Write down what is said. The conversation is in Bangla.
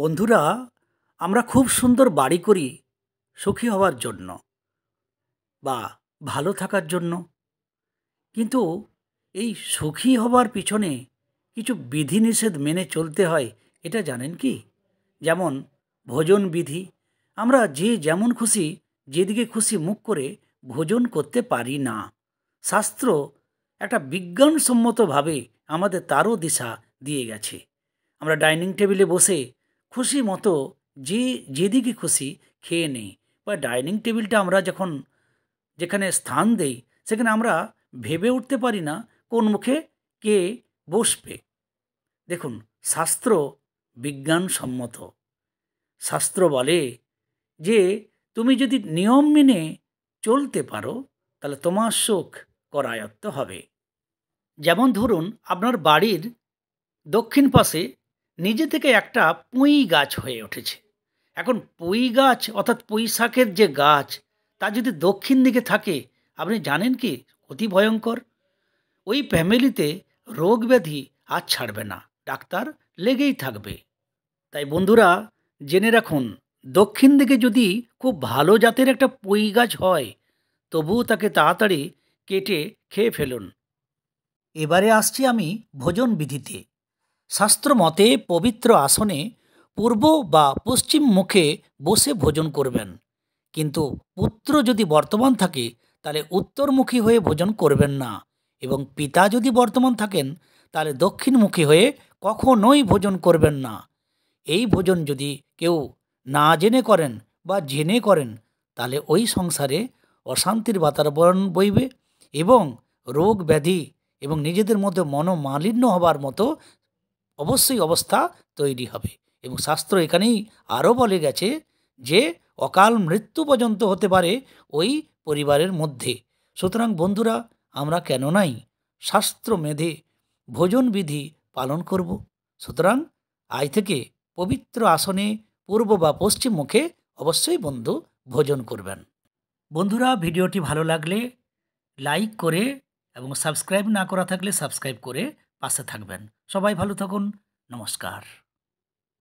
বন্ধুরা আমরা খুব সুন্দর বাড়ি করি সুখী হওয়ার জন্য বা ভালো থাকার জন্য কিন্তু এই সুখী হবার পিছনে কিছু বিধিনিষেধ মেনে চলতে হয় এটা জানেন কি যেমন ভোজন বিধি আমরা যে যেমন খুশি যেদিকে খুশি মুখ করে ভোজন করতে পারি না শাস্ত্র একটা বিজ্ঞানসম্মতভাবে আমাদের তারও দিশা দিয়ে গেছে আমরা ডাইনিং টেবিলে বসে খুশি মতো যে যেদিকে খুশি খেয়ে নেই বা ডাইনিং টেবিলটা আমরা যখন যেখানে স্থান দেই সেখানে আমরা ভেবে উঠতে পারি না কোন মুখে কে বসবে দেখুন শাস্ত্র বিজ্ঞানসম্মত শাস্ত্র বলে যে তুমি যদি নিয়ম মেনে চলতে পারো তাহলে তোমার সুখ করায়ত্ত হবে যেমন ধরুন আপনার বাড়ির দক্ষিণ পাশে নিজে থেকে একটা পুঁই গাছ হয়ে উঠেছে এখন পুঁই গাছ অর্থাৎ পুঁই শাকের যে গাছ তা যদি দক্ষিণ দিকে থাকে আপনি জানেন কি অতি ভয়ঙ্কর ওই ফ্যামিলিতে রোগ ব্যাধি আর ছাড়বে না ডাক্তার লেগেই থাকবে তাই বন্ধুরা জেনে রাখুন দক্ষিণ দিকে যদি খুব ভালো জাতের একটা পুঁই গাছ হয় তবুও তাকে তাড়াতাড়ি কেটে খেয়ে ফেলুন এবারে আসছি আমি ভোজন বিধিতে শাস্ত্র মতে পবিত্র আসনে পূর্ব বা পশ্চিম মুখে বসে ভোজন করবেন কিন্তু পুত্র যদি বর্তমান থাকে তাহলে উত্তরমুখী হয়ে ভোজন করবেন না এবং পিতা যদি বর্তমান থাকেন তাহলে দক্ষিণমুখী হয়ে কখনোই ভোজন করবেন না এই ভোজন যদি কেউ না জেনে করেন বা জেনে করেন তাহলে ওই সংসারে অশান্তির বাতাবরণ বইবে এবং রোগ ব্যাধি এবং নিজেদের মধ্যে মনোমালিন্য হবার মতো অবশ্যই অবস্থা তৈরি হবে এবং শাস্ত্র এখানেই আরও বলে গেছে যে অকাল মৃত্যু পর্যন্ত হতে পারে ওই পরিবারের মধ্যে সুতরাং বন্ধুরা আমরা কেন নাই শাস্ত্র মেধে ভোজন বিধি পালন করব সুতরাং আজ থেকে পবিত্র আসনে পূর্ব বা পশ্চিম মুখে অবশ্যই বন্ধু ভোজন করবেন বন্ধুরা ভিডিওটি ভালো লাগলে লাইক করে এবং সাবস্ক্রাইব না করা থাকলে সাবস্ক্রাইব করে পাশে থাকবেন সবাই ভালো থাকুন নমস্কার